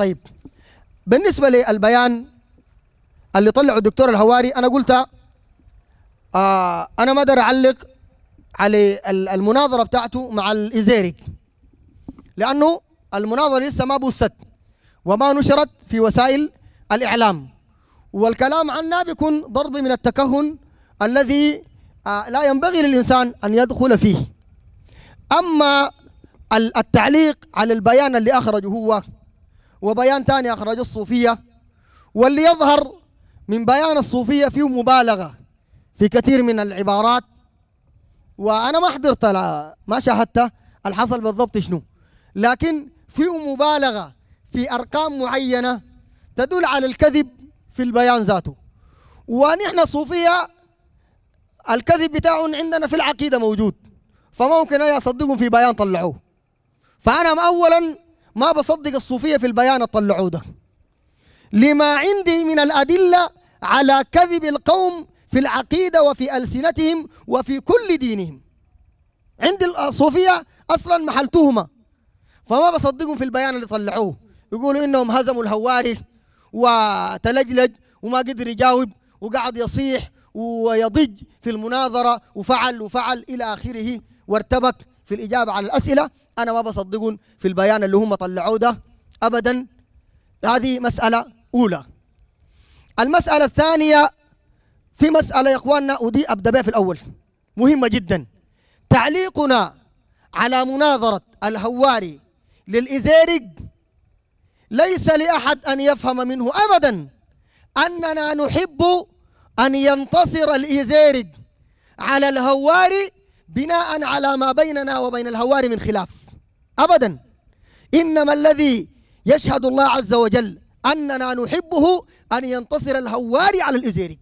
طيب بالنسبه للبيان اللي طلعه الدكتور الهواري انا قلت آه انا ما اقدر اعلق على المناظره بتاعته مع الازيريك لانه المناظره لسه ما بثت وما نشرت في وسائل الاعلام والكلام عنها بيكون ضرب من التكهن الذي آه لا ينبغي للانسان ان يدخل فيه اما التعليق على البيان اللي اخرجه هو وبيان ثاني أخرجه الصوفية واللي يظهر من بيان الصوفية فيه مبالغة في كثير من العبارات وأنا ما حضرت ما شاهدت الحصل بالضبط شنو لكن فيه مبالغة في أرقام معينة تدل على الكذب في البيان ذاته ونحن الصوفية الكذب بتاعهم عندنا في العقيدة موجود فممكن يصدقهم في بيان طلعوه فأنا أولا ما بصدق الصوفية في البيان طلعوه ده لما عندي من الأدلة على كذب القوم في العقيدة وفي ألسنتهم وفي كل دينهم عند الصوفية أصلا محلتهما فما بصدقهم في البيان اللي طلعوه يقولوا إنهم هزموا الهواري وتلجلج وما قدر يجاوب وقعد يصيح ويضج في المناظرة وفعل وفعل إلى آخره وارتبك في الإجابة على الأسئلة أنا ما بصدقهم في البيان اللي هم طلعوه ده أبدا هذه مسألة أولى المسألة الثانية في مسألة يا إخواننا ودي أبدأ بها في الأول مهمة جدا تعليقنا على مناظرة الهواري للإزيرج ليس لأحد أن يفهم منه أبدا أننا نحب أن ينتصر الإزيرج على الهواري بناء على ما بيننا وبين الهواري من خلاف أبدا إنما الذي يشهد الله عز وجل أننا نحبه أن ينتصر الهواري على الإزيري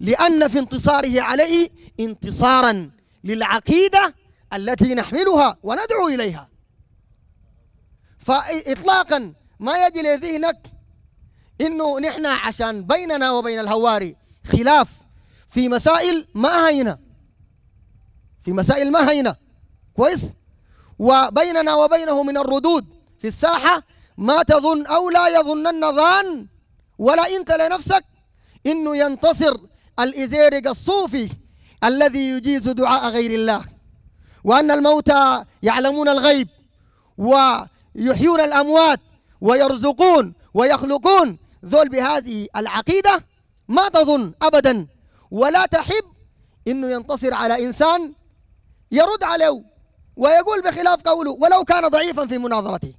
لأن في انتصاره عليه انتصارا للعقيدة التي نحملها وندعو إليها فإطلاقا ما يجي لذهنك انه نحن عشان بيننا وبين الهواري خلاف في مسائل ما هينا في مسائل ما هينة كويس وبيننا وبينه من الردود في الساحة ما تظن أو لا يظنن ظان ولا أنت لنفسك إنه ينتصر الإزيرق الصوفي الذي يجيز دعاء غير الله وأن الموتى يعلمون الغيب ويحيون الأموات ويرزقون ويخلقون ذول بهذه العقيدة ما تظن أبدا ولا تحب أنه ينتصر على إنسان يرد عليه ويقول بخلاف قوله ولو كان ضعيفا في مناظرته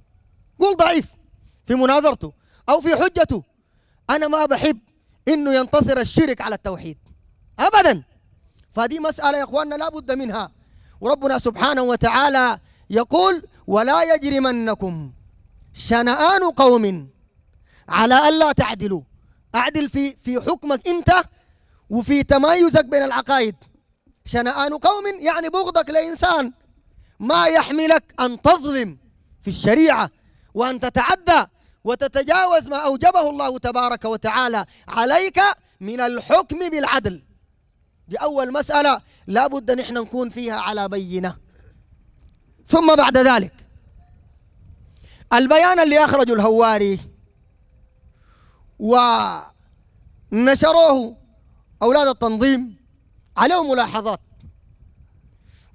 قول ضعيف في مناظرته أو في حجته أنا ما بحب إنه ينتصر الشرك على التوحيد أبدا فهذه مسألة يا إخواننا لا بد منها وربنا سبحانه وتعالى يقول ولا يجرمنكم شنآن قوم على ألا تعدلوا أعدل في في حكمك أنت وفي تمايزك بين العقائد شنآن قوم يعني بغضك لإنسان ما يحملك أن تظلم في الشريعة وأن تتعدى وتتجاوز ما أوجبه الله تبارك وتعالى عليك من الحكم بالعدل دي أول مسألة لا بد نحن نكون فيها على بينة ثم بعد ذلك البيان اللي أخرجه الهواري ونشروه أولاد التنظيم عليه ملاحظات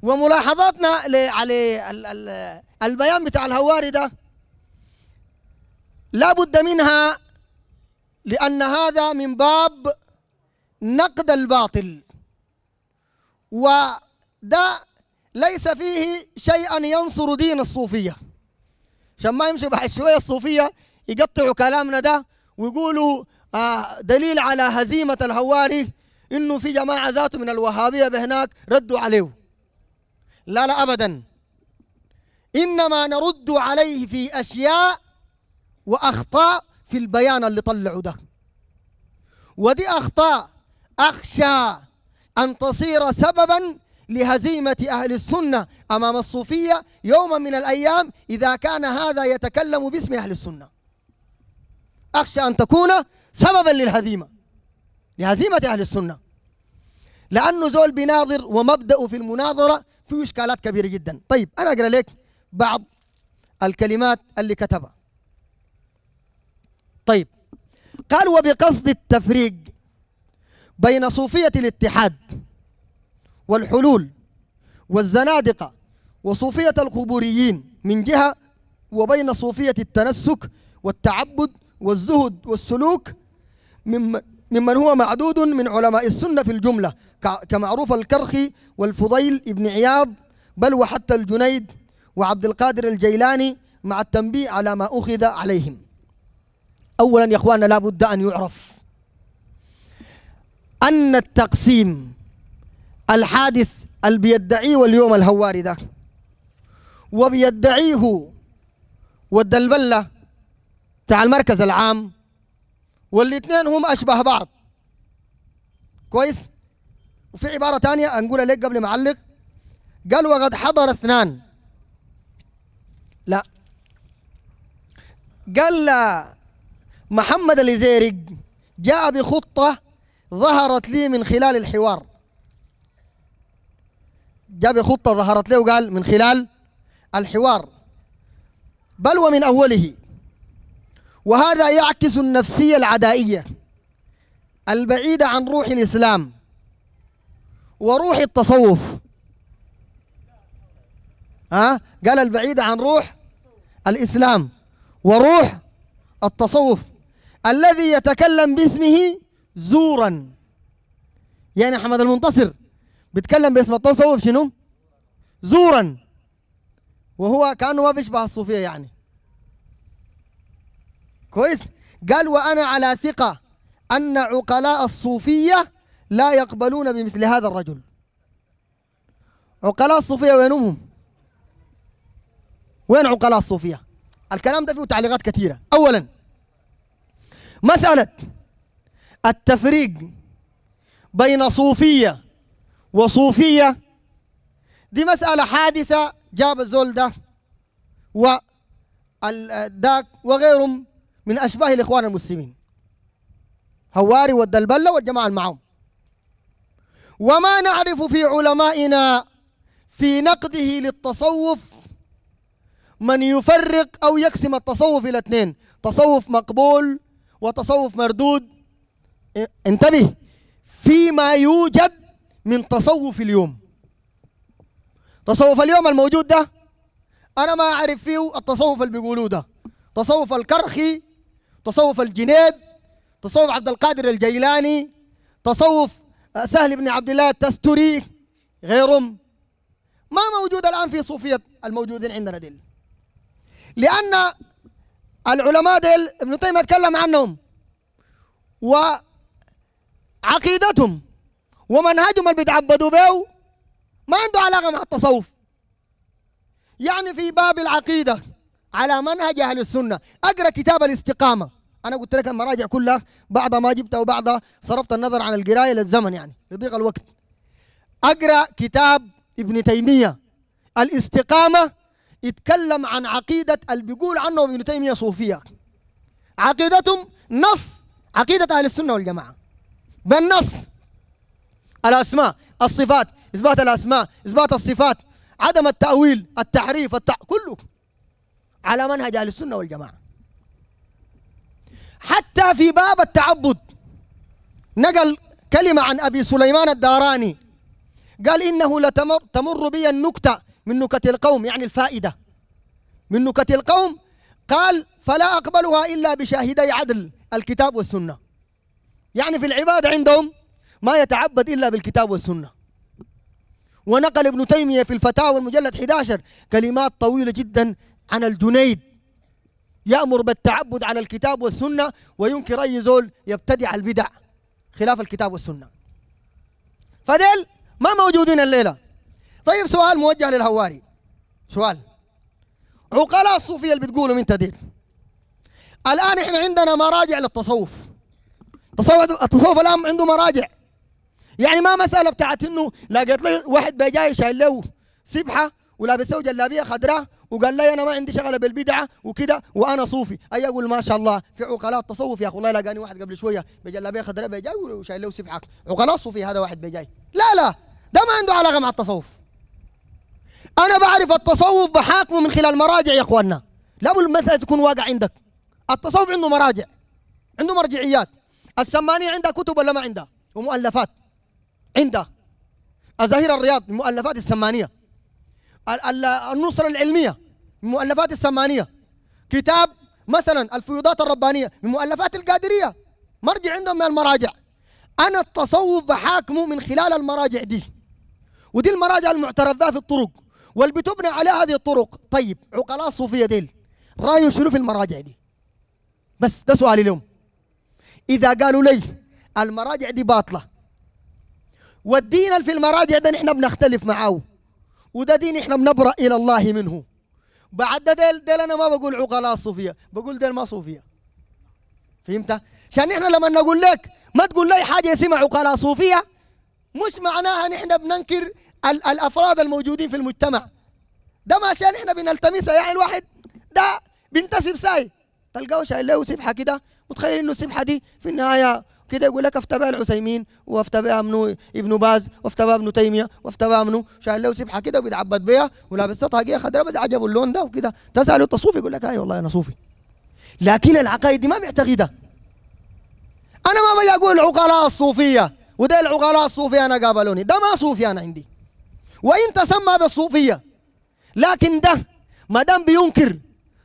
وملاحظاتنا على البيان بتاع الهواري ده لا بد منها لأن هذا من باب نقد الباطل وده ليس فيه شيئا ينصر دين الصوفية عشان ما يمشي بعد شوية الصوفية يقطعوا كلامنا ده ويقولوا آه، دليل على هزيمة الهواري انه في جماعه ذاته من الوهابيه بهناك ردوا عليه لا لا ابدا انما نرد عليه في اشياء واخطاء في البيان اللي طلعوا ده ودي اخطاء اخشى ان تصير سببا لهزيمة أهل السنة أمام الصوفية يوما من الأيام إذا كان هذا يتكلم باسم أهل السنة أخشى أن تكون سببا للهزيمة لهزيمة أهل السنة لأنه زول بيناظر ومبدأه في المناظرة فيه إشكالات كبيرة جدا طيب أنا أقرأ لك بعض الكلمات اللي كتبها طيب قال وبقصد التفريق بين صوفية الاتحاد والحلول والزنادقة وصوفية القبوريين من جهة وبين صوفية التنسك والتعبد والزهد والسلوك من ممن هو معدود من علماء السنة في الجملة كمعروف الكرخي والفضيل ابن عياض بل وحتى الجنيد وعبد القادر الجيلاني مع التنبيه على ما أخذ عليهم أولا يا أخوانا لابد أن يعرف أن التقسيم الحادث البيدعي واليوم اليوم الهواري ده وبيدعيه والدلبلة تاع المركز العام والاثنين هم اشبه بعض كويس وفي عبارة تانية أنقولها لك قبل ما أعلق قال وقد حضر اثنان لا قال محمد الإزيرق جاء بخطة ظهرت لي من خلال الحوار جاء بخطة ظهرت لي وقال من خلال الحوار بل ومن أوله وهذا يعكس النفسية العدائية البعيدة عن روح الإسلام وروح التصوف ها قال البعيدة عن روح الإسلام وروح التصوف الذي يتكلم باسمه زورا يعني أحمد المنتصر بيتكلم باسم التصوف شنو زورا وهو كأنه ما بيشبه الصوفية يعني كويس قال وأنا على ثقة أن عقلاء الصوفية لا يقبلون بمثل هذا الرجل عقلاء الصوفية وينهم وين عقلاء الصوفية الكلام ده فيه تعليقات كثيرة أولا مسألة التفريق بين صوفية وصوفية دي مسألة حادثة جاب الزول ده وذاك وغيرهم من أشباه الإخوان المسلمين هواري والدلبلة والجماعة معهم وما نعرف في علمائنا في نقده للتصوف من يفرق أو يقسم التصوف إلى اثنين تصوف مقبول وتصوف مردود انتبه فيما يوجد من تصوف اليوم تصوف اليوم الموجود ده أنا ما أعرف فيه التصوف اللي بيقولوه ده تصوف الكرخي تصوف الجنيد تصوف عبد القادر الجيلاني تصوف آه، سهل بن عبد الله التستري غيرهم ما موجود الآن في صوفية الموجودين عندنا ديل لأن العلماء ديل ابن تيمية تكلم عنهم وعقيدتهم ومنهجهم اللي بيتعبدوا به ما عنده علاقة مع التصوف يعني في باب العقيدة على منهج اهل السنه اقرا كتاب الاستقامه انا قلت لك المراجع كلها بعضها ما جبتها وبعضها صرفت النظر عن القرايه للزمن يعني يضيق الوقت اقرا كتاب ابن تيميه الاستقامه يتكلم عن عقيده اللي بيقول عنه ابن تيميه صوفيه عقيدتهم نص عقيده اهل السنه والجماعه بالنص الاسماء الصفات اثبات الاسماء اثبات الصفات عدم التاويل التحريف التع... كله على منهج اهل السنه والجماعه حتى في باب التعبد نقل كلمه عن ابي سليمان الداراني قال انه لتمر تمر بي النكته من نكت القوم يعني الفائده من نكت القوم قال فلا اقبلها الا بشاهدي عدل الكتاب والسنه يعني في العباده عندهم ما يتعبد الا بالكتاب والسنه ونقل ابن تيمية في الفتاوى المجلد 11 كلمات طويلة جدا عن الجنيد يأمر بالتعبد على الكتاب والسنة وينكر أي زول يبتدع البدع خلاف الكتاب والسنة فديل ما موجودين الليلة طيب سؤال موجه للهواري سؤال عقلاء الصوفية اللي بتقولوا من تدير الآن إحنا عندنا مراجع للتصوف التصوف, التصوف الآن عنده مراجع يعني ما مسألة بتاعت إنه لقيت لي واحد بجاي شايل له سبحة ولابسه جلابية خضراء وقال لي انا ما عندي شغله بالبدعه وكده وانا صوفي اي اقول ما شاء الله في عقلاء تصوف يا اخو والله لقاني واحد قبل شويه بجلابيه خضراء بيجاي وشايل له سبحك عقلاء صوفي هذا واحد بيجاي لا لا ده ما عنده علاقه مع التصوف انا بعرف التصوف بحاكمه من خلال مراجع يا اخواننا لا المساله تكون واقع عندك التصوف عنده مراجع عنده مرجعيات السمانية عندها كتب ولا ما عندها ومؤلفات عندها الزهير الرياض مؤلفات السمانية النصر العلمية من مؤلفات السمانية كتاب مثلا الفيوضات الربانية من مؤلفات القادرية مرجع عندهم من المراجع أنا التصوف بحاكمه من خلال المراجع دي ودي المراجع المعترف بها في الطرق واللي بتبنى على هذه الطرق طيب عقلاء الصوفية ديل رأيهم شنو في المراجع دي بس ده سؤالي لهم إذا قالوا لي المراجع دي باطلة والدين في المراجع ده نحن بنختلف معاه وده دين احنا بنبرأ الى الله منه بعد ده ديل, ديل انا ما بقول عقلاء الصوفيه بقول ديل ما صوفيه فهمت عشان احنا لما نقول لك ما تقول لي حاجه يسمع عقلاء صوفيه مش معناها نحن بننكر ال الافراد الموجودين في المجتمع ده ما عشان احنا بنلتمسها يعني الواحد ده بنتسب ساي تلقاه شايل له سبحه كده متخيل انه السبحه دي في النهايه كده يقول لك افتباه العثيمين وافتباه منو ابن باز وافتباه ابن تيميه وافتباه منو شايل له سبحه كده وبيتعبد بيها ولابسها طاقيه خضراء بس عجبه اللون ده وكده تساله انت صوفي يقول لك اي والله انا صوفي لكن العقائد دي ما بيعتقدها انا ما بجي اقول العقلاء الصوفيه وده العقلاء الصوفيه انا قابلوني ده ما صوفي انا عندي وان تسمى بالصوفيه لكن ده ما دام بينكر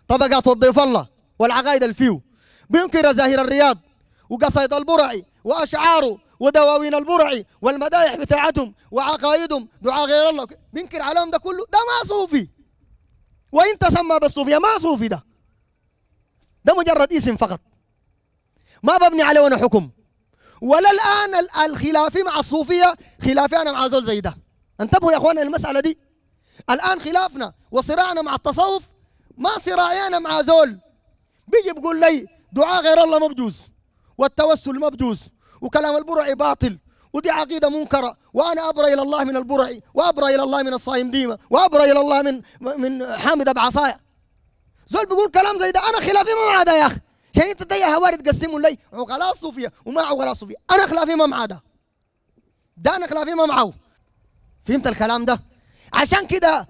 طبقات وضيف الله والعقائد الفيو بينكر زاهر الرياض وقصايد البرعي واشعاره ودواوين البرعي والمدايح بتاعتهم وعقائدهم دعاء غير الله بينكر عليهم ده كله ده ما صوفي وان تسمى بالصوفيه ما صوفي ده ده مجرد اسم فقط ما ببني عليه انا حكم ولا الان الخلافي مع الصوفيه خلافي انا مع زول زي ده انتبهوا يا اخوانا المساله دي الان خلافنا وصراعنا مع التصوف ما صراعي انا مع زول بيجي بيقول لي دعاء غير الله ما بجوز والتوسل مبجوز وكلام البرعي باطل ودي عقيده منكره وانا ابرى الى الله من البرعي وابرى الى الله من الصايم ديما وابرى الى الله من من حامد بعصايا زول بيقول كلام زي ده انا خلافي ما مع ده يا اخي عشان انت تضيع هواري تقسموا لي عقلاء الصوفيه وما عقلاء الصوفيه انا خلافي ما مع ده ده انا خلافي ما معه فهمت الكلام ده عشان كده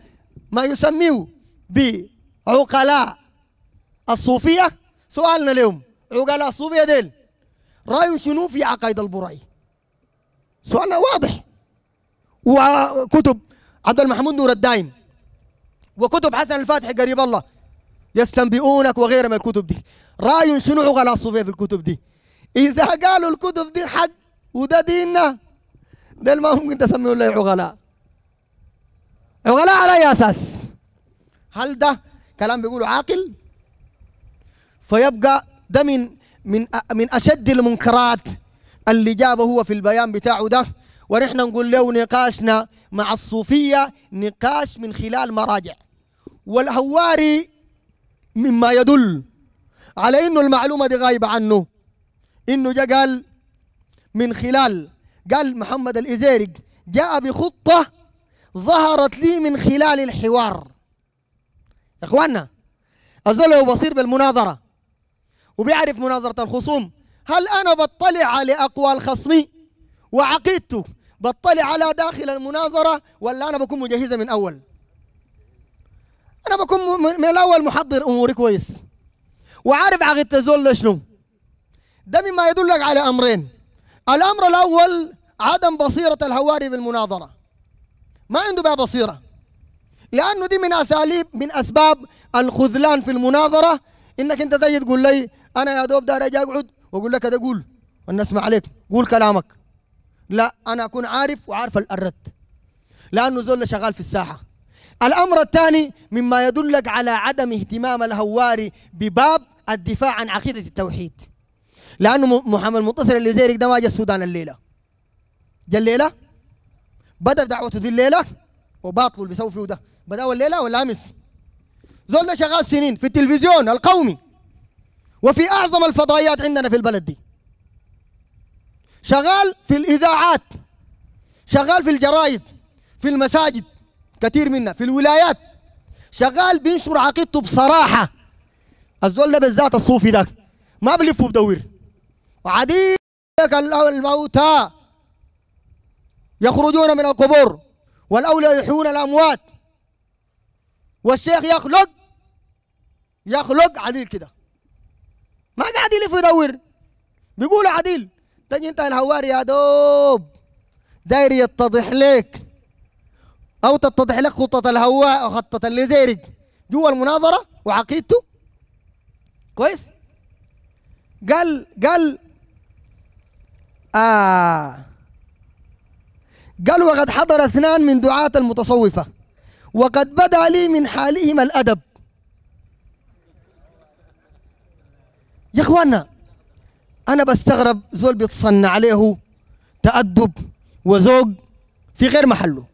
ما يسميه بعقلاء الصوفيه سؤالنا لهم عقلاء الصوفيه ديل رأي شنو في عقائد البرعي سؤالنا واضح وكتب عبد المحمود نور الدايم وكتب حسن الفاتح قريب الله يستنبئونك وغيرها من الكتب دي رأي شنو غلا فيه في الكتب دي إذا قالوا الكتب دي حق وده ديننا ده ما ممكن تسميه الله عغلاء عغلاء على أي أساس هل ده كلام بيقولوا عاقل فيبقى ده من من من اشد المنكرات اللي جابه هو في البيان بتاعه ده ونحن نقول له نقاشنا مع الصوفيه نقاش من خلال مراجع والهواري مما يدل على انه المعلومه دي غايبه عنه انه جا قال من خلال قال محمد الازيرق جاء بخطه ظهرت لي من خلال الحوار اخواننا الزول لو بصير بالمناظره وبيعرف مناظرة الخصوم هل أنا بطلع على أقوال خصمي وعقيدته بطلع على داخل المناظرة ولا أنا بكون مجهزة من أول أنا بكون من الأول محضر أموري كويس وعارف عقيدة الزول ده شنو ده مما يدلك على أمرين الأمر الأول عدم بصيرة الهواري بالمناظرة ما عنده بقى بصيرة لأنه دي من أساليب من أسباب الخذلان في المناظرة انك انت تجي تقول لي انا يا دوب داري اجي اقعد واقول لك هذا قول والناس ما عليك قول كلامك لا انا اكون عارف وعارف الرد لانه زول شغال في الساحه الامر الثاني مما يدلك على عدم اهتمام الهواري بباب الدفاع عن عقيده التوحيد لانه محمد المنتصر اللي زيرك ده ما جا السودان الليله جا الليله بدا دعوته دي الليله وباطله اللي بيسوي فيه ده بدا الليله ولا امس زول ده شغال سنين في التلفزيون القومي وفي اعظم الفضائيات عندنا في البلد دي شغال في الاذاعات شغال في الجرايد في المساجد كثير منا في الولايات شغال بينشر عقيدته بصراحه الزول ده بالذات الصوفي ده ما بلف وبدور وعديك الموتى يخرجون من القبور والاولى يحيون الاموات والشيخ يخلق يخلق عديل كده ما قاعد يلف يدور بيقول عديل تجي انت الهوار يا دوب داير يتضح لك او تتضح لك خطة الهواء وخطة اللي جوا المناظرة وعقيدته كويس قال قال آه قال وقد حضر اثنان من دعاة المتصوفة وقد بدا لي من حالهم الأدب يا اخوانا أنا بستغرب زول بيتصنع عليه تأدب وزوج في غير محله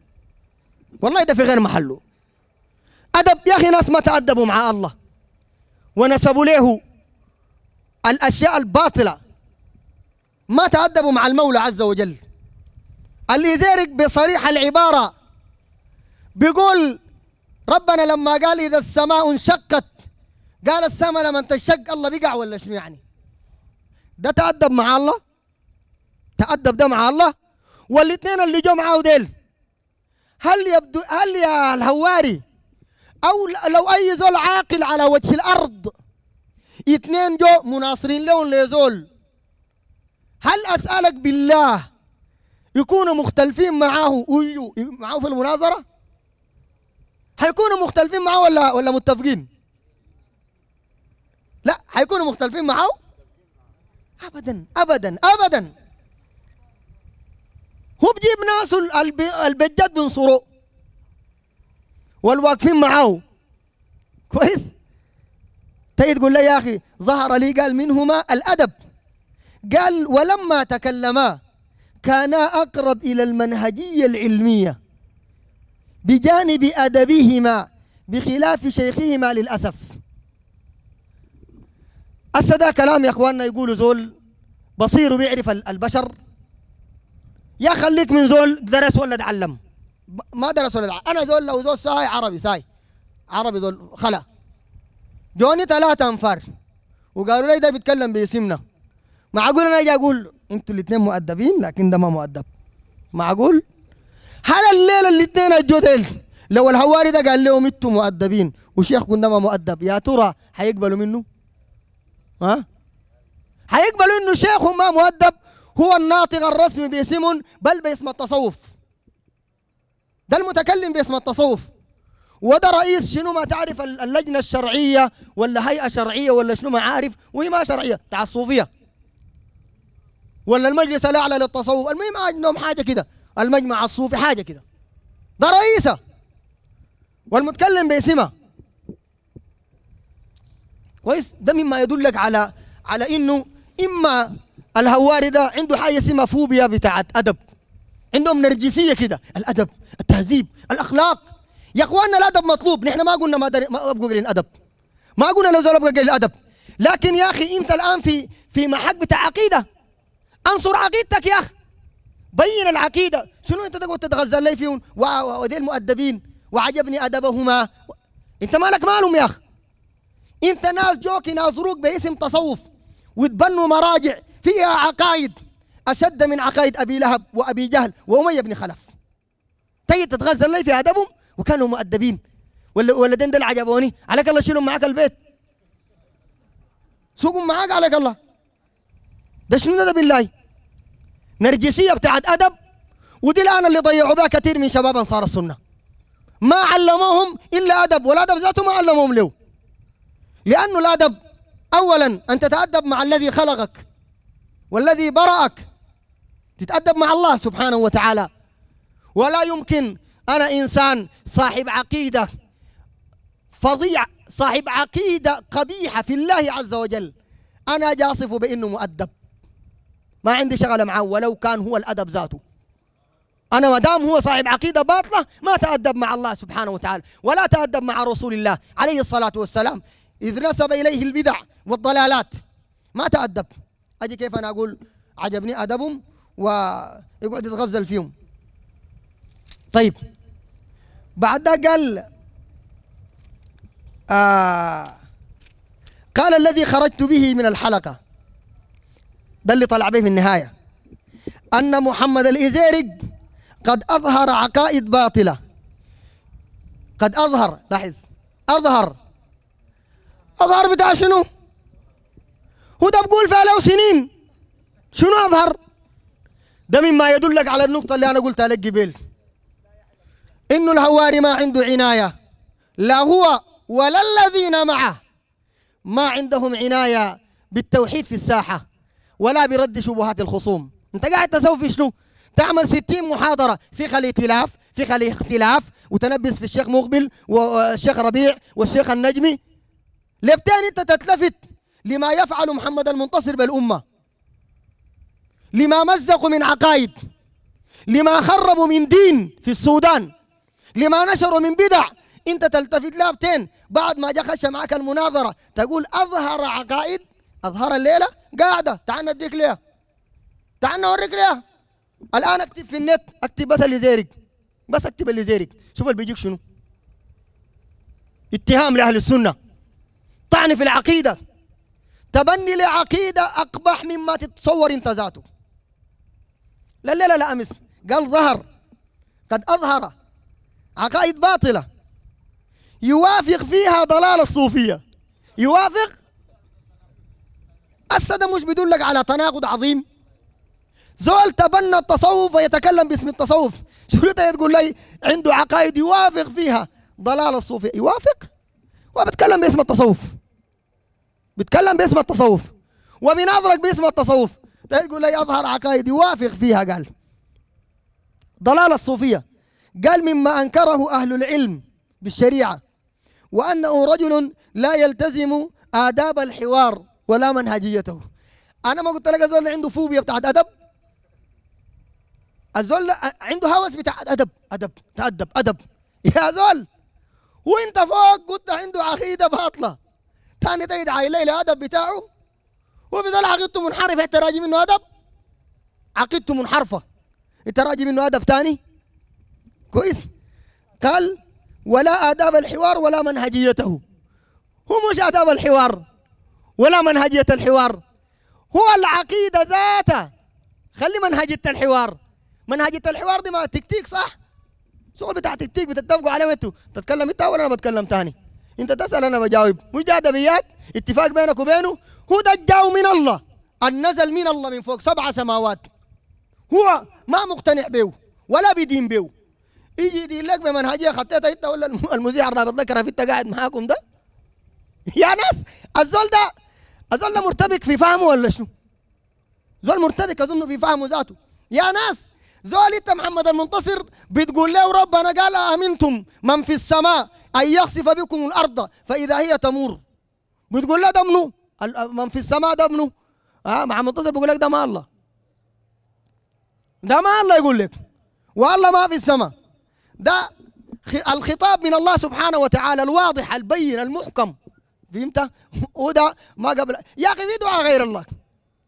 والله ده في غير محله أدب يا أخي ناس ما تأدبوا مع الله ونسبوا له الأشياء الباطلة ما تأدبوا مع المولى عز وجل الازيرك بصريح العبارة بيقول ربنا لما قال إذا السماء انشقت قال السماء لما تنشق الله بيقع ولا شنو يعني ده تأدب مع الله تأدب ده مع الله والاثنين اللي جو معاه ديل هل يبدو هل يا الهواري او لو اي زول عاقل على وجه الارض اثنين جو مناصرين لون لزول هل اسالك بالله يكونوا مختلفين معاه ويو معاه في المناظره هيكونوا مختلفين معاه ولا ولا متفقين لا هيكونوا مختلفين معاه ابدا ابدا ابدا هو بجيب ناس البجات بينصروه والواقفين معاه كويس تيجي تقول لي يا اخي ظهر لي قال منهما الادب قال ولما تكلما كانا اقرب الى المنهجيه العلميه بجانب أدبهما بخلاف شيخهما للأسف هسه ده كلام يا اخواننا يقولوا زول بصير بيعرف البشر يا خليك من زول درس ولا تعلم ما درس ولا تعلم انا زول لو زول ساي عربي ساي عربي زول خلا جوني ثلاثة انفار وقالوا لي ده بيتكلم باسمنا معقول انا اجي اقول انتوا الاثنين مؤدبين لكن ده ما مؤدب معقول هل الليله الاثنين الجدل لو الحواري ده قال لهم انتم مؤدبين وشيخ قندما مؤدب يا ترى حيقبلوا منه؟ ها؟ حيقبلوا انه شيخهم ما مؤدب هو الناطق الرسمي باسم بل باسم التصوف ده المتكلم باسم التصوف وده رئيس شنو ما تعرف اللجنة الشرعية ولا هيئة شرعية ولا شنو ما عارف وهي ما شرعية بتاع الصوفية ولا المجلس الأعلى للتصوف المهم عندهم حاجة كده المجمع الصوفي حاجه كده ده رئيسها والمتكلم باسمها كويس ده مما يدلك على على انه اما الهواري ده عنده حاجه اسمها فوبيا بتاعت ادب عندهم نرجسيه كده الادب التهذيب الاخلاق يا اخواننا الادب مطلوب نحن ما قلنا ما, ما ابقى قليل الادب ما قلنا لو زول ابقى قليل الادب لكن يا اخي انت الان في في محك بتاع عقيده انصر عقيدتك يا اخي بين العقيده شنو انت تقعد تتغزل لي فيهم وديل مؤدبين وعجبني ادبهما انت مالك مالهم يا اخ انت ناس جوك يناظروك باسم تصوف وتبنوا مراجع فيها عقائد اشد من عقائد ابي لهب وابي جهل وامي بن خلف تيجي تتغزل لي في ادبهم وكانوا مؤدبين ولا ولدين دول عجبوني عليك الله شيلهم معاك البيت سوقهم معاك عليك الله ده شنو ده بالله نرجسيه بتاعت ادب ودي الان اللي ضيعوا بها كثير من شباب انصار السنه ما علموهم الا ادب والادب ذاته ما علموهم له لانه الادب اولا ان تتادب مع الذي خلقك والذي برأك تتأدب مع الله سبحانه وتعالى ولا يمكن أنا إنسان صاحب عقيدة فظيع صاحب عقيدة قبيحة في الله عز وجل أنا جاصف بأنه مؤدب ما عندي شغله معه ولو كان هو الادب ذاته انا ما دام هو صاحب عقيده باطله ما تادب مع الله سبحانه وتعالى ولا تادب مع رسول الله عليه الصلاه والسلام اذ نسب اليه البدع والضلالات ما تادب اجي كيف انا اقول عجبني ادبهم ويقعد يتغزل فيهم طيب بعد ده قال آه قال الذي خرجت به من الحلقه ده اللي طلع به في النهاية أن محمد الإزيرج قد أظهر عقائد باطلة قد أظهر لاحظ أظهر أظهر بتاع شنو هو ده بقول فيها له سنين شنو أظهر ده مما يدلك على النقطة اللي أنا قلتها لك قبل إنه الهواري ما عنده عناية لا هو ولا الذين معه ما عندهم عناية بالتوحيد في الساحة ولا برد شبهات الخصوم انت قاعد تسوي في شنو تعمل 60 محاضره في خلي ائتلاف في خلي اختلاف وتنبس في الشيخ مقبل والشيخ ربيع والشيخ النجمي لفتين انت تتلفت لما يفعل محمد المنتصر بالامه لما مزقوا من عقائد لما خربوا من دين في السودان لما نشروا من بدع انت تلتفت لابتين بعد ما جاء خش معك المناظره تقول اظهر عقائد اظهر الليله قاعده تعال نديك ليها تعال نوريك ليها الان اكتب في النت اكتب بس اللي زيرك بس اكتب اللي زيرك شوف اللي بيجيك شنو اتهام لاهل السنه طعن في العقيده تبني لعقيده اقبح مما تتصور انت ذاته لا لا لا امس قال ظهر قد اظهر عقائد باطله يوافق فيها ضلال الصوفيه يوافق مش بيدلك على تناقض عظيم زول تبنى التصوف ويتكلم باسم التصوف شريطة تقول لي عنده عقائد يوافق فيها ضلال الصوفية يوافق وبتكلم باسم التصوف بتكلم باسم التصوف وبنظرك باسم التصوف تقول لي أظهر عقائد يوافق فيها قال ضلال الصوفية قال مما أنكره أهل العلم بالشريعة وأنه رجل لا يلتزم آداب الحوار ولا منهجيته انا ما قلت لك الزول عنده فوبيا بتاعت ادب الزول عنده هوس بتاع ادب ادب تادب ادب يا زول وانت فوق قلت عنده عقيده باطله ثاني تيد عائله الادب بتاعه وفي زول عقيدته منحرفه انت راجي منه ادب عقيدته منحرفه انت راجي منه ادب ثاني كويس قال ولا آداب الحوار ولا منهجيته هو مش آداب الحوار ولا منهجية الحوار هو العقيدة ذاتها خلي منهجية الحوار منهجية الحوار دي ما تكتيك صح سؤال بتاع تكتيك بتتفقوا عليه وانتوا تتكلم انت ولا انا بتكلم تاني انت تسأل انا بجاوب مش ده ادبيات اتفاق بينك وبينه هو ده الجاو من الله النزل من الله من فوق سبع سماوات هو ما مقتنع به ولا بدين به يجي يدين لك بمنهجيه خطيتها انت ولا المذيع الرابط لك في انت قاعد معاكم ده يا ناس الزول ده الزول ده مرتبك في فهمه ولا شنو؟ زول مرتبك اظنه في فهمه ذاته يا ناس زول انت محمد المنتصر بتقول له ربنا قال امنتم من في السماء ان يخسف بكم الارض فاذا هي تمور بتقول له ده منو؟ من في السماء ده منو؟ ها آه، محمد المنتصر بيقول لك ده ما الله ده ما الله يقول لك والله ما في السماء ده الخطاب من الله سبحانه وتعالى الواضح البين المحكم فهمت؟ وده ما قبل يا اخي في دعاء غير الله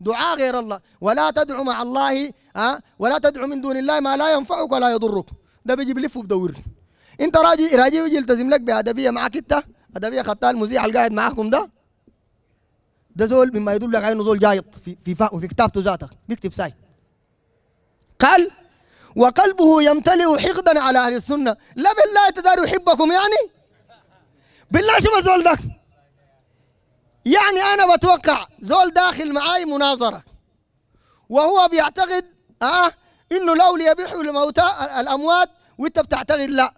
دعاء غير الله ولا تدعو مع الله ها أه؟ ولا تدعو من دون الله ما لا ينفعك ولا يضرك ده بيجي بلف وبدور انت راجي راجي ويجي يلتزم لك بادبيه معك انت ادبيه خطاه المذيع القاعد معاكم ده ده زول مما يدل لك انه زول جايط في في, في كتابته ذاته بيكتب ساي قال وقلبه يمتلئ حقدا على اهل السنه لا بالله تدار يحبكم يعني بالله شو الزول ده يعني انا بتوقع زول داخل معاي مناظره وهو بيعتقد اه انه لو ليبيحوا الموتى الاموات وانت بتعتقد لا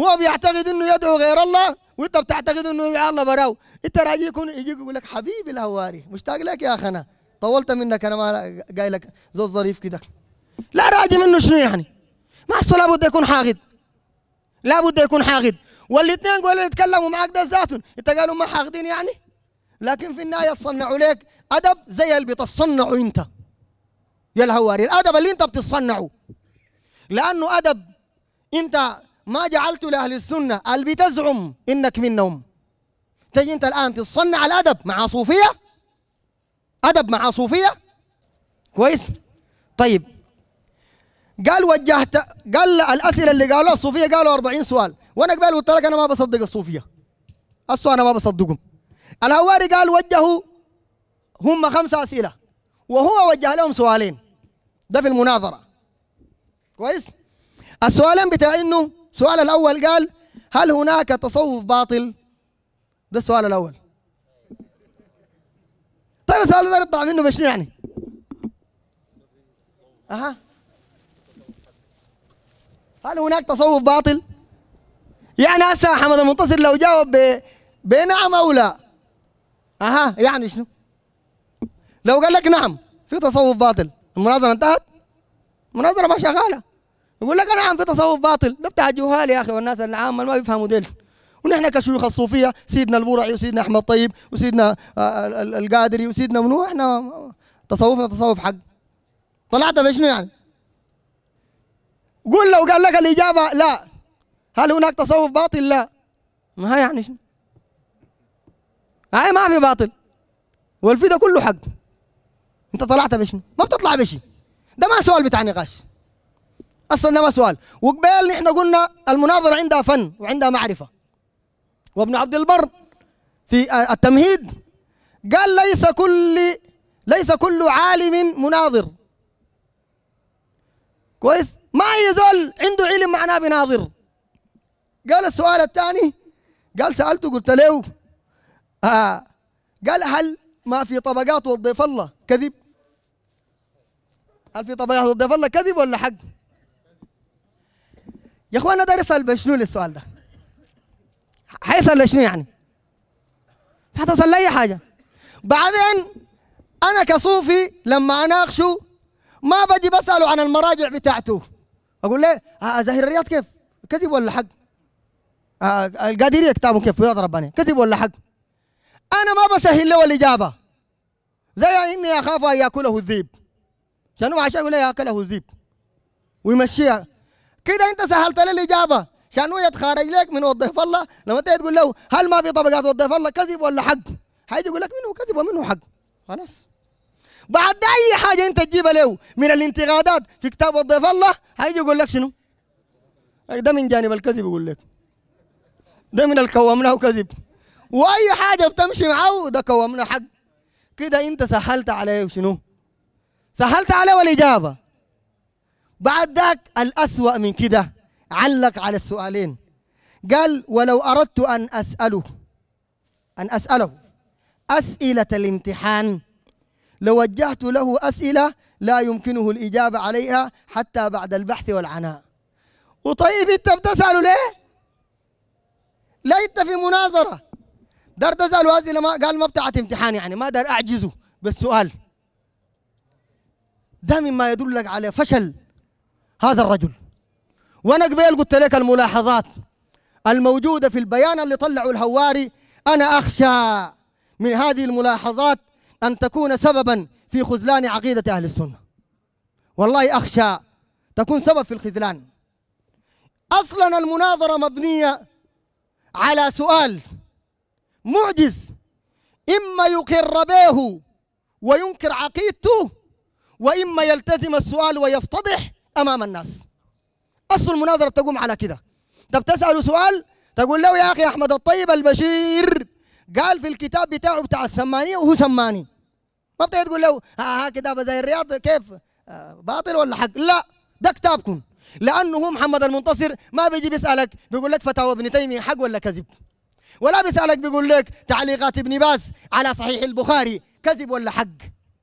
هو بيعتقد انه يدعو غير الله وانت بتعتقد انه يدعو الله براو انت راجي يكون يجيك يقول لك حبيبي الهواري مشتاق لك يا اخنا طولت منك انا ما جاي لك زول ظريف كده لا راجي منه شنو يعني ما لابد يكون حاقد لابد يكون حاقد والاثنين قالوا يتكلموا معك ده ذاتهم انت قالوا ما حاقدين يعني لكن في النهايه صنعوا لك ادب زي اللي بتصنعه انت يا الهواري الادب اللي انت بتصنعه لانه ادب انت ما جعلته لاهل السنه اللي بتزعم انك منهم تجي انت الان تصنع الادب مع صوفيه ادب مع صوفيه كويس طيب قال وجهت قال الاسئله اللي قالوها الصوفيه قالوا 40 سؤال وانا قبل قلت لك انا ما بصدق الصوفيه اصلا انا ما بصدقهم الهواري قال وجهوا هم خمسة أسئلة وهو وجه لهم سؤالين ده في المناظرة كويس السؤالين بتاع انه السؤال الاول قال هل هناك تصوف باطل ده السؤال الاول طيب السؤال ده نطلع منه بشنو يعني اها هل هناك تصوف باطل يعني هسه حمد المنتصر لو جاوب بنعم او لا اها يعني شنو؟ لو قال لك نعم في تصوف باطل المناظره انتهت؟ المناظره ما شغاله يقول لك نعم في تصوف باطل لا بتاع الجهال يا اخي والناس العامه ما بيفهموا ديل ونحن كشيوخ الصوفيه سيدنا البورعي وسيدنا احمد طيب وسيدنا آه، القادري وسيدنا منو احنا تصوفنا تصوف حق طلعت بشنو يعني؟ قول لو قال لك الاجابه لا هل هناك تصوف باطل؟ لا ما يعني شنو؟ هاي ما في باطل والفي ده كله حق انت طلعت بشنو ما بتطلع بشي ده ما سؤال بتاع نقاش اصلا ده ما سؤال وقبال نحن قلنا المناظره عندها فن وعندها معرفه وابن عبد البر في التمهيد قال ليس كل ليس كل عالم مناظر كويس ما يزول عنده علم معناه بناظر قال السؤال الثاني قال سالته قلت له آه قال هل ما في طبقات وضيف الله كذب هل في طبقات وضيف الله كذب ولا حق يا اخوانا ده يسال بشنو للسؤال ده حيسال لشنو يعني حتصل لأي حاجة بعدين أنا كصوفي لما أناقشه ما بجي بسأله عن المراجع بتاعته أقول له آه زهير الرياض كيف كذب ولا حق آه القادرية كتابه كيف يضرب رباني كذب ولا حق أنا ما بسهل له الإجابة زي إني أخاف أن يأكله الذيب شنو عشان يقول يأكله الذيب ويمشيها كده أنت سهلت له الإجابة شنو يتخارج لك من وضيف الله لما أنت تقول له هل ما في طبقات وضيف الله كذب ولا حق هيجي يقول لك منه كذب ومنه حق خلاص بعد اي حاجه انت تجيبها له من الانتقادات في كتاب وضيف الله هيجي يقول لك شنو؟ ده من جانب الكذب يقول لك ده من الكوام له كذب واي حاجه بتمشي معاه ده قومنا حق كده انت سهلت عليه شنو سهلت عليه الاجابه بعد ذاك الاسوا من كده علق على السؤالين قال ولو اردت ان اساله ان اساله اسئله الامتحان لوجهت له اسئله لا يمكنه الاجابه عليها حتى بعد البحث والعناء وطيب انت بتساله ليه؟ لا انت في مناظره دار اساله اسئله ما قال ما بتاعت امتحان يعني ما دار اعجزه بالسؤال ده مما يدلك على فشل هذا الرجل وانا قبيل قلت لك الملاحظات الموجوده في البيان اللي طلعه الهواري انا اخشى من هذه الملاحظات ان تكون سببا في خذلان عقيده اهل السنه والله اخشى تكون سبب في الخذلان اصلا المناظره مبنيه على سؤال معجز إما يقر به وينكر عقيدته وإما يلتزم السؤال ويفتضح أمام الناس أصل المناظرة بتقوم على كده طب بتسأله سؤال تقول له يا أخي أحمد الطيب البشير قال في الكتاب بتاعه بتاع السمانية وهو سماني ما بتقدر تقول له ها, آه، ها كتاب زي الرياض كيف آه، باطل ولا حق لا ده كتابكم لأنه هو محمد المنتصر ما بيجي بيسألك بيقول لك فتاوى ابن تيمية حق ولا كذب ولا بيسألك بيقول لك تعليقات ابن باز على صحيح البخاري كذب ولا حق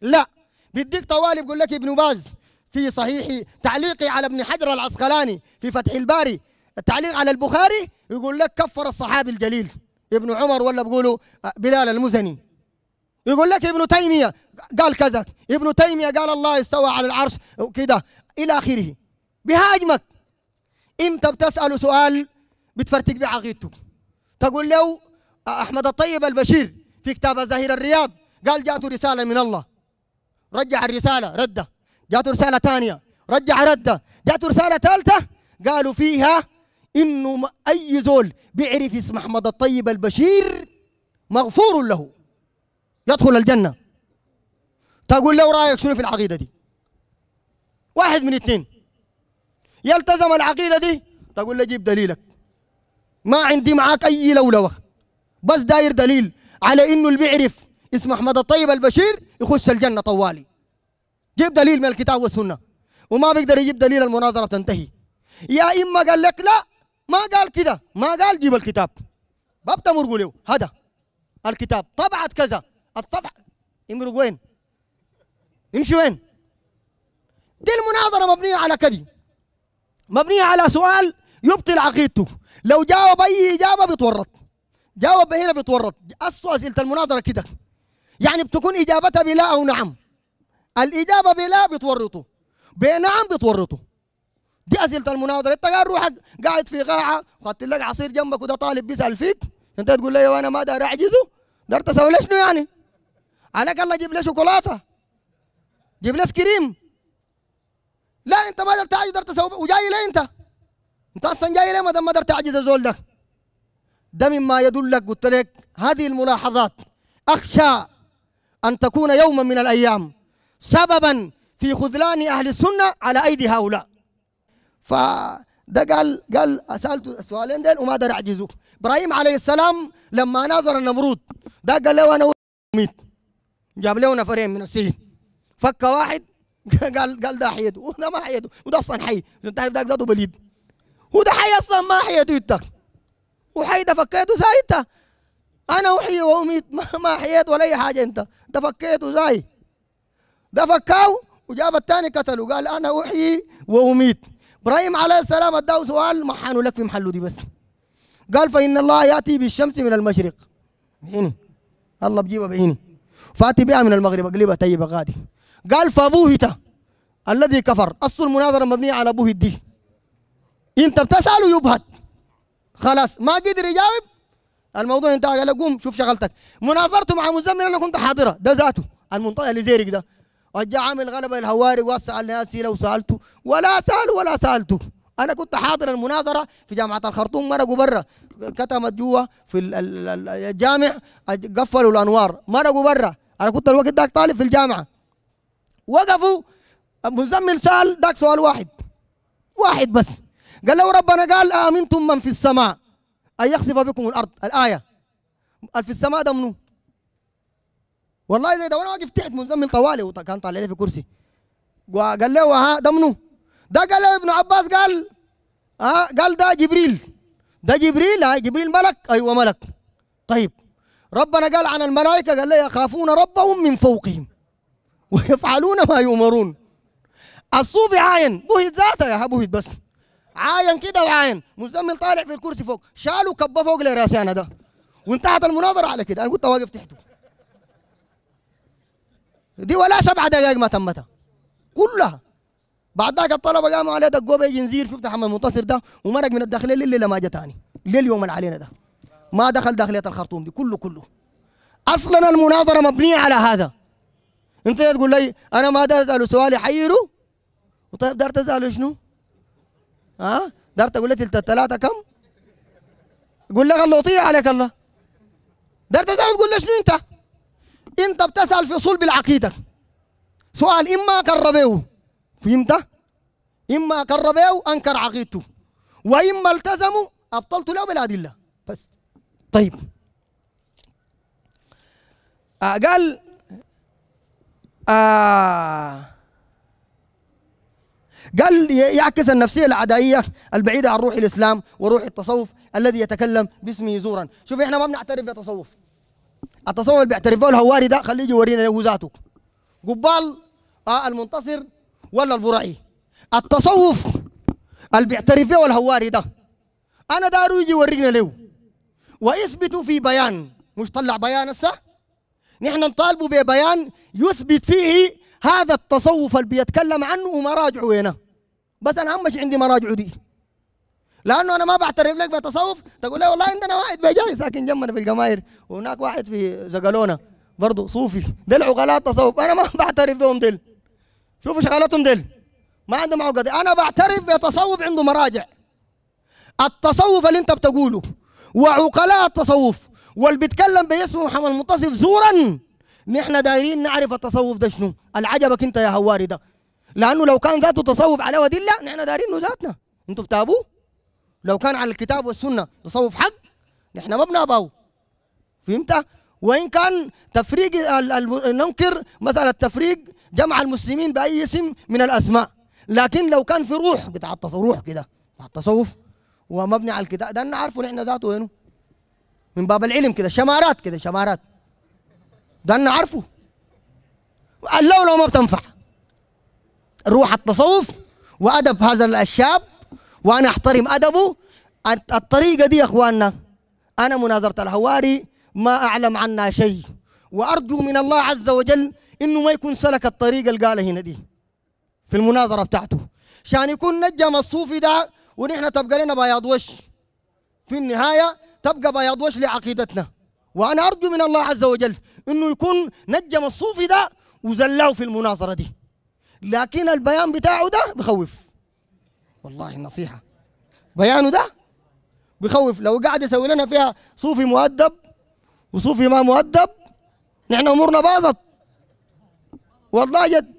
لا بيديك طوالي بيقول لك ابن باز في صحيح تعليقي على ابن حجر العسقلاني في فتح الباري التعليق على البخاري يقول لك كفر الصحابي الجليل ابن عمر ولا بيقولوا آه، بلال المزني يقول لك ابن تيمية قال كذا ابن تيمية قال الله استوى على العرش وكذا إلى آخره بهاجمك أنت بتسأله سؤال بتفرتك بعقيدته تقول له آه، أحمد الطيب البشير في كتاب زهير الرياض قال جاته رسالة من الله رجع الرسالة رده جاته رسالة ثانية رجع رده جاته رسالة ثالثة قالوا فيها إنه أي زول بيعرف اسم أحمد الطيب البشير مغفور له يدخل الجنة تقول له رأيك شنو في العقيدة دي واحد من اثنين يلتزم العقيدة دي تقول له جيب دليلك ما عندي معاك اي لولوه بس داير دليل على انه اللي بيعرف اسم احمد الطيب البشير يخش الجنه طوالي جيب دليل من الكتاب والسنه وما بيقدر يجيب دليل المناظره تنتهي يا اما قال لك لا ما قال كده ما قال جيب الكتاب بابتا مرقوليو هذا الكتاب طبعت كذا الصفحه امرق وين يمشي وين دي المناظره مبنيه على كذي مبنيه على سؤال يبطل عقيدته لو جاوب اي اجابه بيتورط جاوب هنا بيتورط اسوا اسئله المناظره كده يعني بتكون اجابتها بلا او نعم الاجابه بلا بتورطه بنعم بتورطه دي اسئله المناظره انت قاعد روحك قاعد في قاعه خدت لك عصير جنبك وده طالب بيسال فيك انت تقول لي انا ما داري اعجزه دارت اسوي ليش يعني عليك الله جيب لي شوكولاته جيب لي كريم لا انت ما قدرت تعجز قدرت اسوي وجاي ليه انت انت اصلا جاي ليه ما درت تعجز الزول ده ده مما يدلك قلت لك هذه الملاحظات اخشى ان تكون يوما من الايام سببا في خذلان اهل السنه على ايدي هؤلاء ف ده قال قال سالته السؤالين دول وما قدر اعجزه ابراهيم عليه السلام لما ناظر النمرود ده قال له انا ميت جاب له نفرين من السجن فك واحد قال قال ده حيده وده ما حيده وده اصلا حي انت عارف ده ده بليد وده حي اصلا ما حي ديتك وحي ده فكيته زي انت انا احيي واميت ما حييت ولا اي حاجه انت ده فكيته زي ده فكاه وجاب الثاني قتله قال انا احيي واميت ابراهيم عليه السلام اداه سؤال محانه لك في محله دي بس قال فان الله ياتي بالشمس من المشرق هنا الله بجيبها بهنا فاتي بها من المغرب اقلبها طيبه غادي قال فبوهت الذي كفر اصل المناظره مبنيه على بوهت دي انت بتساله يبهت خلاص ما قدر يجاوب الموضوع انتهى قال قوم شوف شغلتك مناظرته مع مزمل انا كنت حاضره ده ذاته المنطقه اللي زيرك ده وجاء عامل غلبه الهواري الناس اسئله وسالته ولا سال ولا سالته انا كنت حاضر المناظره في جامعه الخرطوم مرقوا برا كتمت جوا في الجامع قفلوا الانوار مرقوا برا انا كنت الوقت ذاك طالب في الجامعه وقفوا مزمل سال داك سؤال واحد واحد بس قال له ربنا قال امنتم من في السماء ان يخسف بكم الارض الايه في السماء ده منو والله زي ده وانا واقف تحت مزمل طوالي كان طالع لي في كرسي قال له ها ده منو ده قال له ابن عباس قال ها قال ده جبريل ده جبريل ها جبريل ملك ايوه ملك طيب ربنا قال عن الملائكه قال له يخافون ربهم من فوقهم ويفعلون ما يؤمرون الصوفي عاين بهت ذاته يا بهت بس عاين كده وعاين مزمل طالع في الكرسي فوق شالوا كبه فوق لراسي انا ده وانتهت المناظره على كده انا كنت واقف تحته دي ولا سبع دقائق ما تمتها كلها بعد ذاك الطلبه قاموا عليه دقوا بيه جنزير شفت محمد منتصر ده ومرق من الداخليه الليله ما جا ثاني لليوم اللي علينا ده ما دخل داخليه الخرطوم دي كله كله اصلا المناظره مبنيه على هذا انت تقول لي انا ما دار اساله سؤال يحيره وطيب دار تساله شنو؟ ها دارت اقول لك الثلاثه كم قول لك اللوطيه عليك الله دارت تقول لي شنو انت انت بتسال في صلب العقيده سؤال اما قربه فهمت اما قربه انكر عقيدته واما التزموا ابطلت له بالادله بس طيب آه قال آه قال يعكس النفسيه العدائيه البعيده عن روح الاسلام وروح التصوف الذي يتكلم باسمه زورا شوف احنا ما بنعترف بالتصوف التصوف اللي بيعترف به الهواري ده خليه يجي يورينا هو ذاته قبال آه المنتصر ولا البرعي التصوف اللي بيعترف به الهواري ده انا دارو يجي يورينا له واثبتوا في بيان مش طلع بيان هسه نحن نطالبوا ببيان يثبت فيه هذا التصوف اللي بيتكلم عنه ومراجعه هنا بس انا همش عندي مراجعه دي لانه انا ما بعترف لك بتصوف تقول لي والله عندنا واحد بيجاي ساكن جنبنا في الجماهير وهناك واحد في زقلونه برضه صوفي دل عقلاء تصوف انا ما بعترف بهم دل شوفوا شغلتهم دل ما عندهم عقد انا بعترف بتصوف عنده مراجع التصوف اللي انت بتقوله وعقلاء التصوف واللي بيتكلم باسم محمد المنتصف زورا نحن دايرين نعرف التصوف ده شنو العجبك انت يا هواري ده لانه لو كان ذاته تصوف على ودله نحن دايرين انه ذاتنا انتوا بتابوه لو كان على الكتاب والسنه تصوف حق نحن ما بناباه فهمت وان كان تفريق ننكر مثلا التفريق جمع المسلمين باي اسم من الاسماء لكن لو كان في روح بتاع التصوف روح كده بتاع التصوف ومبني على الكتاب ده نعرفه نحن ذاته وينه من باب العلم كده شمارات كده شمارات ده انا عارفه اللولو ما بتنفع روح التصوف وادب هذا الشاب وانا احترم ادبه الطريقه دي يا اخواننا انا مناظره الهواري ما اعلم عنها شيء وارجو من الله عز وجل انه ما يكون سلك الطريقه اللي قالها هنا دي في المناظره بتاعته عشان يكون نجم الصوفي ده ونحن تبقى لنا بياض وش في النهايه تبقى بياض وش لعقيدتنا وانا ارجو من الله عز وجل انه يكون نجم الصوفي ده وزلاه في المناظره دي لكن البيان بتاعه ده بخوف والله النصيحه بيانه ده بخوف لو قاعد يسوي لنا فيها صوفي مؤدب وصوفي ما مؤدب نحن امورنا باظت والله جد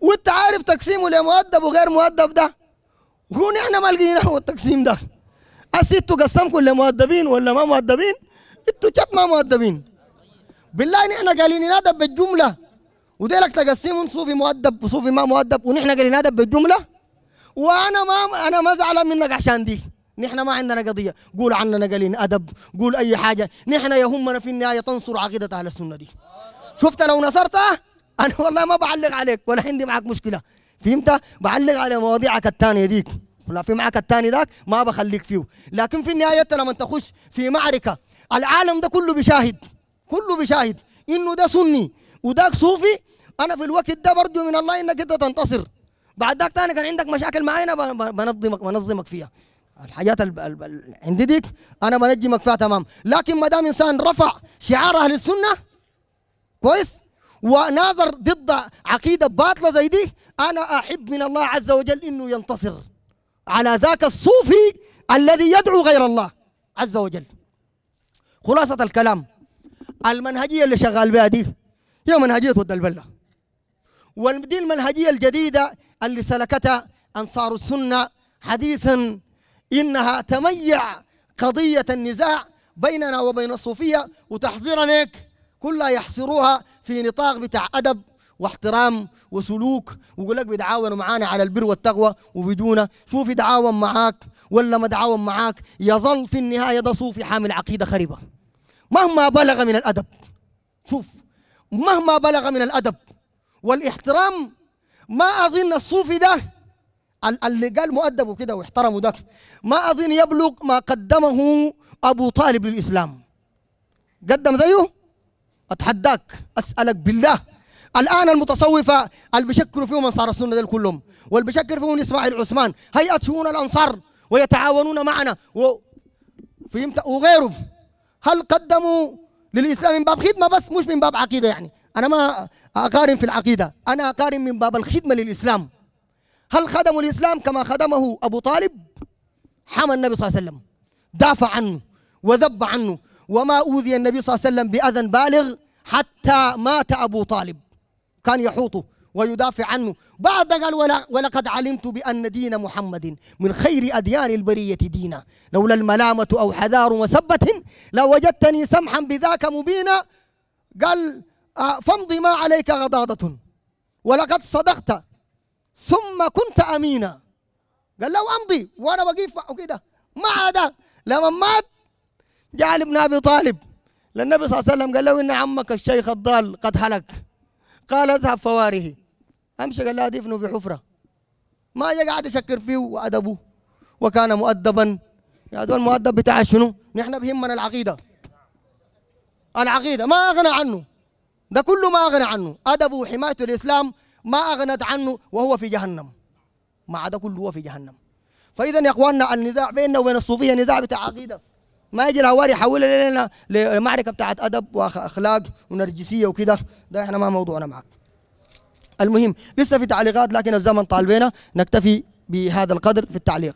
وانت عارف تقسيمه لمؤدب وغير مؤدب ده ونحن ما لقيناه التقسيم ده الست قسمكم لمؤدبين ولا ما مؤدبين انتوا ما مؤدبين بالله نحن قالين نادب بالجمله وديلك تقسمهم صوفي مؤدب وصوفي ما مؤدب ونحن قالين نادب بالجمله وانا ما انا ما زعلان منك عشان دي نحن ما عندنا قضيه قول عننا قالين ادب قول اي حاجه نحن يهمنا في النهايه تنصر عقيده اهل السنه دي شفت لو نصرتها انا والله ما بعلق عليك ولا عندي معك مشكله فهمت بعلق على مواضيعك الثانيه ديك ولا في معك الثاني ذاك ما بخليك فيه لكن في النهايه انت لما تخش في معركه العالم ده كله بيشاهد كله بيشاهد انه ده سني وداك صوفي انا في الوقت ده برضو من الله انك انت تنتصر بعد ذاك ثاني كان عندك مشاكل معينه بنظمك بنظمك فيها الحاجات اللي عند ديك انا بنجمك فيها تمام لكن ما دام انسان رفع شعار اهل السنه كويس وناظر ضد عقيده باطله زي دي انا احب من الله عز وجل انه ينتصر على ذاك الصوفي الذي يدعو غير الله عز وجل خلاصة الكلام المنهجية اللي شغال بها دي هي منهجية ضد البلة ودي المنهجية الجديدة اللي سلكتها أنصار السنة حديثا إنها تميع قضية النزاع بيننا وبين الصوفية وتحظيرا لك كلها يحصروها في نطاق بتاع أدب واحترام وسلوك ويقول لك بيتعاونوا معانا على البر والتقوى وبدونه شوف يتعاون معاك ولا ما معاك يظل في النهاية ده صوفي حامل عقيدة خريبة مهما بلغ من الأدب شوف مهما بلغ من الأدب والاحترام ما أظن الصوفي ده اللي قال مؤدبه كده واحترمه ده ما أظن يبلغ ما قدمه أبو طالب للإسلام قدم زيه أتحداك أسألك بالله الآن المتصوفة اللي بيشكروا فيهم أنصار السنة دي كلهم واللي بيشكر فيهم إسماعيل عثمان هيئة شؤون الأنصار ويتعاونون معنا و... فهمت وغيره هل قدموا للاسلام من باب خدمه بس مش من باب عقيده يعني انا ما اقارن في العقيده انا اقارن من باب الخدمه للاسلام هل خدموا الاسلام كما خدمه ابو طالب حمى النبي صلى الله عليه وسلم دافع عنه وذب عنه وما اوذي النبي صلى الله عليه وسلم باذى بالغ حتى مات ابو طالب كان يحوطه ويدافع عنه بعد قال ولقد علمت بأن دين محمد من خير أديان البرية دينا لولا الملامة أو حذار وسبة لوجدتني سمحا بذاك مبينا قال آه، فامضي ما عليك غضاضة ولقد صدقت ثم كنت أمينا قال له أمضي وأنا بقيف وكده ما عدا لما مات جاء ابن أبي طالب للنبي صلى الله عليه وسلم قال له إن عمك الشيخ الضال قد هلك قال اذهب فواره امشي قال لها دفنه في حفره ما جا قاعد يسكر فيه وادبه وكان مؤدبا يا دول المؤدب بتاع شنو؟ نحن بهمنا العقيده العقيده ما اغنى عنه ده كله ما اغنى عنه ادبه وحمايته الاسلام ما اغنت عنه وهو في جهنم مع ده كله هو في جهنم فاذا يا اخواننا النزاع بيننا وبين الصوفيه نزاع بتاع عقيده ما يجي الهواري يحولها لنا لمعركه بتاعت ادب واخلاق ونرجسيه وكده ده احنا ما موضوعنا معك المهم لسه في تعليقات لكن الزمن طال نكتفي بهذا القدر في التعليق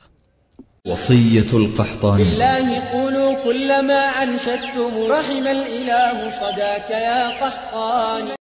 وصية القحطاني بالله قولوا كلما أنشدتم رحم الإله صداك يا قحطاني